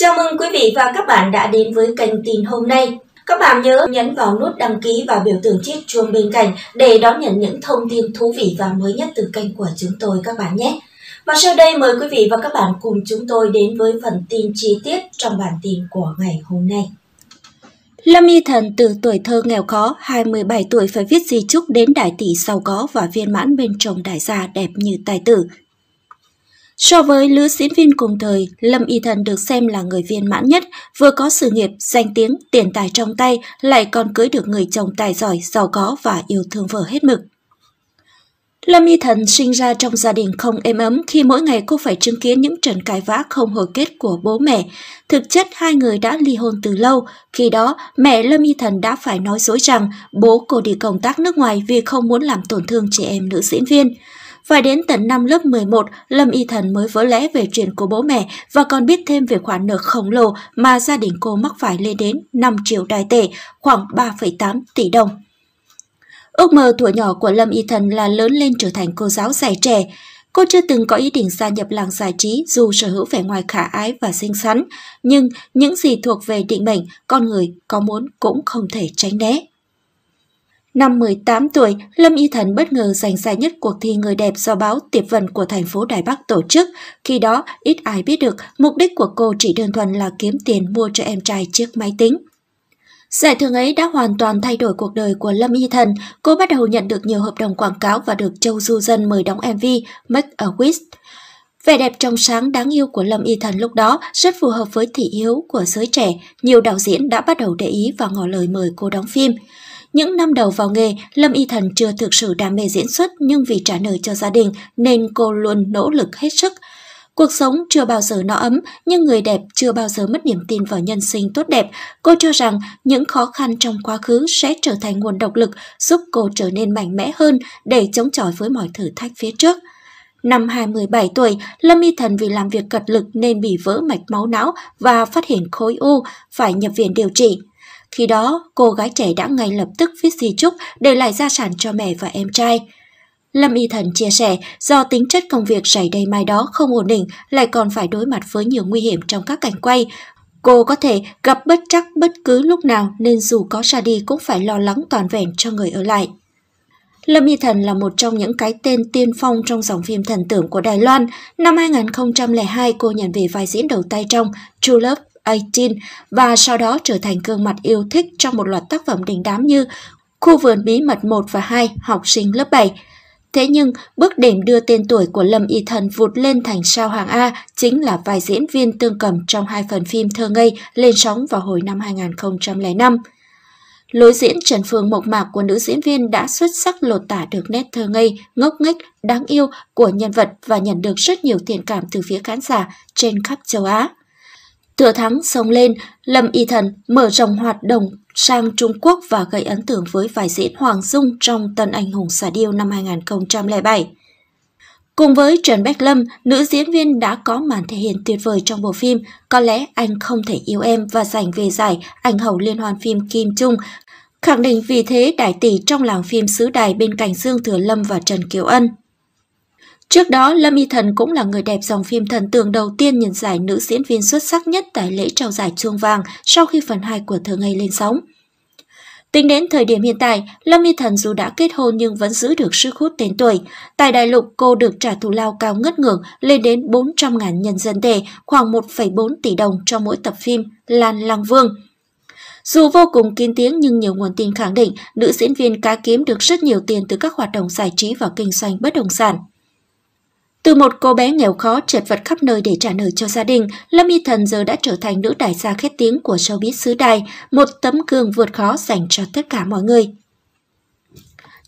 Chào mừng quý vị và các bạn đã đến với kênh tin hôm nay. Các bạn nhớ nhấn vào nút đăng ký và biểu tượng chiếc chuông bên cạnh để đón nhận những thông tin thú vị và mới nhất từ kênh của chúng tôi các bạn nhé. Và sau đây mời quý vị và các bạn cùng chúng tôi đến với phần tin chi tiết trong bản tin của ngày hôm nay. Lâm Y Thần từ tuổi thơ nghèo khó, 27 tuổi phải viết di chúc đến đại tỷ giàu có và viên mãn bên chồng đại gia đẹp như tài tử, So với nữ diễn viên cùng thời, Lâm Y Thần được xem là người viên mãn nhất, vừa có sự nghiệp, danh tiếng, tiền tài trong tay, lại còn cưới được người chồng tài giỏi, giàu có và yêu thương vợ hết mực. Lâm Y Thần sinh ra trong gia đình không êm ấm khi mỗi ngày cô phải chứng kiến những trận cãi vã không hồi kết của bố mẹ. Thực chất hai người đã ly hôn từ lâu, khi đó mẹ Lâm Y Thần đã phải nói dối rằng bố cô đi công tác nước ngoài vì không muốn làm tổn thương trẻ em nữ diễn viên và đến tận năm lớp 11, Lâm Y Thần mới vỡ lẽ về chuyện của bố mẹ và còn biết thêm về khoản nợ khổng lồ mà gia đình cô mắc phải lên đến 5 triệu đài tệ, khoảng 3,8 tỷ đồng. Ước mơ tuổi nhỏ của Lâm Y Thần là lớn lên trở thành cô giáo dạy trẻ. Cô chưa từng có ý định gia nhập làng giải trí dù sở hữu vẻ ngoài khả ái và xinh xắn, nhưng những gì thuộc về định mệnh, con người có muốn cũng không thể tránh né. Năm 18 tuổi, Lâm Y Thần bất ngờ giành giải nhất cuộc thi người đẹp do báo Tiệp Vận của thành phố Đài Bắc tổ chức. Khi đó, ít ai biết được mục đích của cô chỉ đơn thuần là kiếm tiền mua cho em trai chiếc máy tính. Giải thưởng ấy đã hoàn toàn thay đổi cuộc đời của Lâm Y Thần. Cô bắt đầu nhận được nhiều hợp đồng quảng cáo và được Châu Du Dân mời đóng MV Make a Wish. Vẻ đẹp trong sáng đáng yêu của Lâm Y Thần lúc đó rất phù hợp với thị hiếu của giới trẻ. Nhiều đạo diễn đã bắt đầu để ý và ngỏ lời mời cô đóng phim. Những năm đầu vào nghề, Lâm Y Thần chưa thực sự đam mê diễn xuất nhưng vì trả nợ cho gia đình nên cô luôn nỗ lực hết sức. Cuộc sống chưa bao giờ no ấm, nhưng người đẹp chưa bao giờ mất niềm tin vào nhân sinh tốt đẹp. Cô cho rằng những khó khăn trong quá khứ sẽ trở thành nguồn độc lực giúp cô trở nên mạnh mẽ hơn để chống chọi với mọi thử thách phía trước. Năm 27 tuổi, Lâm Y Thần vì làm việc cật lực nên bị vỡ mạch máu não và phát hiện khối u, phải nhập viện điều trị. Khi đó, cô gái trẻ đã ngay lập tức viết di chúc để lại gia sản cho mẹ và em trai. Lâm Y Thần chia sẻ, do tính chất công việc xảy đầy mai đó không ổn định, lại còn phải đối mặt với nhiều nguy hiểm trong các cảnh quay. Cô có thể gặp bất chắc bất cứ lúc nào nên dù có ra đi cũng phải lo lắng toàn vẹn cho người ở lại. Lâm Y Thần là một trong những cái tên tiên phong trong dòng phim thần tượng của Đài Loan. Năm 2002, cô nhận về vai diễn đầu tay trong True Love 18 và sau đó trở thành gương mặt yêu thích trong một loạt tác phẩm đình đám như Khu vườn bí mật 1 và 2, học sinh lớp 7. Thế nhưng, bước đệm đưa tên tuổi của Lâm Y Thần vụt lên thành sao hàng A chính là vai diễn viên tương cầm trong hai phần phim Thơ Ngây lên sóng vào hồi năm 2005. Lối diễn Trần Phương mộc mạc của nữ diễn viên đã xuất sắc lột tả được nét thơ ngây, ngốc nghếch, đáng yêu của nhân vật và nhận được rất nhiều thiện cảm từ phía khán giả trên khắp châu Á. Thừa thắng xông lên, Lâm Y Thần mở rộng hoạt động sang Trung Quốc và gây ấn tượng với vai diễn Hoàng Dung trong Tân Anh Hùng Xà Điêu năm 2007. Cùng với Trần Bách Lâm, nữ diễn viên đã có màn thể hiện tuyệt vời trong bộ phim Có lẽ anh không thể yêu em và giành về giải ảnh hậu liên hoan phim Kim Trung, khẳng định vì thế đại tỷ trong làng phim xứ đài bên cạnh Dương Thừa Lâm và Trần Kiều Ân. Trước đó, Lâm Y Thần cũng là người đẹp dòng phim thần tượng đầu tiên nhận giải nữ diễn viên xuất sắc nhất tại lễ trao giải chuông vàng sau khi phần 2 của thơ ngây lên sóng. Tính đến thời điểm hiện tại, Lâm Y Thần dù đã kết hôn nhưng vẫn giữ được sức hút tên tuổi. Tại đại lục, cô được trả thù lao cao ngất ngưỡng lên đến 400.000 nhân dân tệ, khoảng 1,4 tỷ đồng cho mỗi tập phim Lan Lăng Vương. Dù vô cùng kín tiếng nhưng nhiều nguồn tin khẳng định nữ diễn viên cá kiếm được rất nhiều tiền từ các hoạt động giải trí và kinh doanh bất động sản. Từ một cô bé nghèo khó chật vật khắp nơi để trả nợ cho gia đình, Lâm Y Thần giờ đã trở thành nữ đại gia khét tiếng của showbiz xứ đài, một tấm gương vượt khó dành cho tất cả mọi người.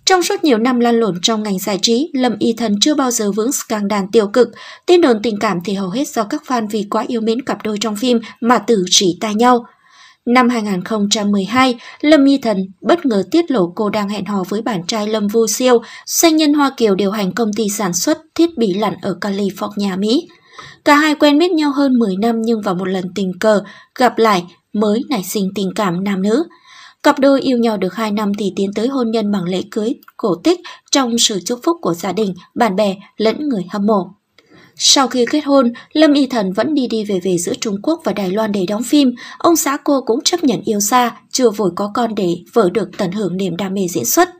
Trong suốt nhiều năm lan lộn trong ngành giải trí, Lâm Y Thần chưa bao giờ vướng scandal tiêu cực. Tin đồn tình cảm thì hầu hết do các fan vì quá yêu mến cặp đôi trong phim mà tử chỉ tai nhau. Năm 2012, Lâm Y Thần bất ngờ tiết lộ cô đang hẹn hò với bạn trai Lâm Vu Siêu, doanh nhân Hoa Kiều điều hành công ty sản xuất thiết bị lặn ở California, Mỹ. Cả hai quen biết nhau hơn 10 năm nhưng vào một lần tình cờ, gặp lại mới nảy sinh tình cảm nam nữ. Cặp đôi yêu nhau được 2 năm thì tiến tới hôn nhân bằng lễ cưới cổ tích trong sự chúc phúc của gia đình, bạn bè lẫn người hâm mộ. Sau khi kết hôn, Lâm Y Thần vẫn đi đi về về giữa Trung Quốc và Đài Loan để đóng phim. Ông xã cô cũng chấp nhận yêu xa, chưa vội có con để vợ được tận hưởng niềm đam mê diễn xuất.